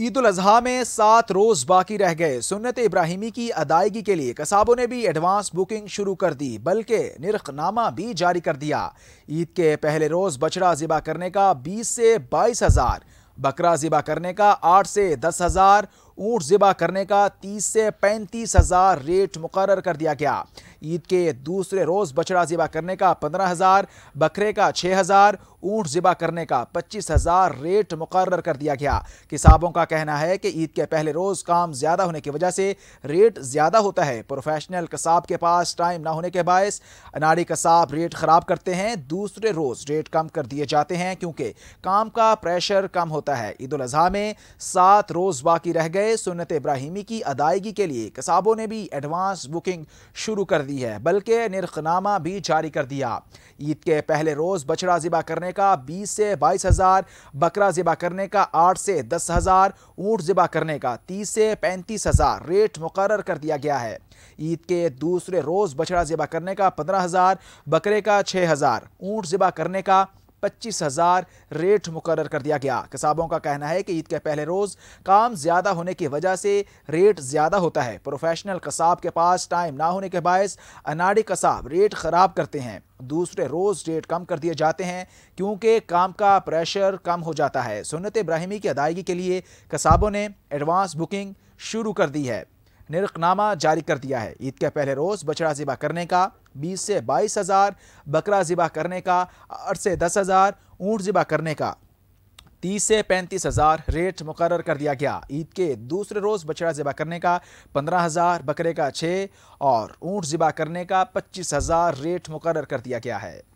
ईद अजहा में सात रोज़ बाकी रह गए सुन्नत इब्राहिमी की अदायगी के लिए कसाबों ने भी एडवांस बुकिंग शुरू कर दी बल्कि निरखनामा भी जारी कर दिया ईद के पहले रोज़ बछड़ा ज़िबा करने का बीस से बाईस हज़ार बकरा ज़िबा करने का आठ से दस हज़ार ऊँट ज़िबा करने का तीस से पैंतीस हज़ार रेट मुकर कर दिया गया ईद के दूसरे रोज़ बछड़ा ज़िबा करने का पंद्रह हज़ार बकरे का छः हज़ार ऊँट ज़िबा करने का पच्चीस हज़ार रेट मुकर कर दिया गया किसाबों का कहना है कि ईद के पहले रोज़ काम ज़्यादा होने की वजह से रेट ज़्यादा होता है प्रोफेशनल कसाब के पास टाइम ना होने के बायस अनाड़ी कसाब रेट ख़राब करते हैं दूसरे रोज़ रेट कम कर दिए जाते हैं क्योंकि काम का प्रेशर कम होता है ईद अजी में सात रोज़ बाकी रह गए सुनत इब्राहिमी की अदायगी के लिए कसाबों ने भी एडवांस बुकिंग शुरू कर दी दी है बल्कि निरखनामा भी जारी कर दिया ईद के पहले रोज़ बछड़ा ज़िबा करने का बीस से बाईस हज़ार बकरा ज़िबा करने का आठ से दस हज़ार ऊँट ज़िबा करने का तीस से पैंतीस हज़ार रेट मुकर कर दिया गया है ईद के दूसरे रोज़ बछड़ा ज़िबा करने का पंद्रह हज़ार बकरे का छः हज़ार ऊँट ज़िबा करने का पच्चीस हजार रेट मुकर कर दिया गया कसाबों का कहना है कि ईद के पहले रोज़ काम ज़्यादा होने की वजह से रेट ज़्यादा होता है प्रोफेशनल कसाब के पास टाइम ना होने के बायस अनाड़ी कसाब रेट ख़राब करते हैं दूसरे रोज़ रेट कम कर दिए जाते हैं क्योंकि काम का प्रेशर कम हो जाता है सुनत इब्राहिमी की अदायगी के लिए कसाबों ने एडवांस बुकिंग शुरू कर दी है निरकनामा जारी कर दिया है ईद के पहले रोज़ बछड़ा ज़िबा करने का बीस से बाईस हज़ार बकरा ज़िबा करने का आठ से दस हज़ार ऊँट ज़िबा करने का तीस से पैंतीस हज़ार रेट मुकर कर दिया गया ईद के दूसरे रोज़ बछड़ा ज़िबा करने का पंद्रह हज़ार बकरे का छः और ऊँट ज़िबा करने का पच्चीस हज़ार रेट मुकर कर दिया गया है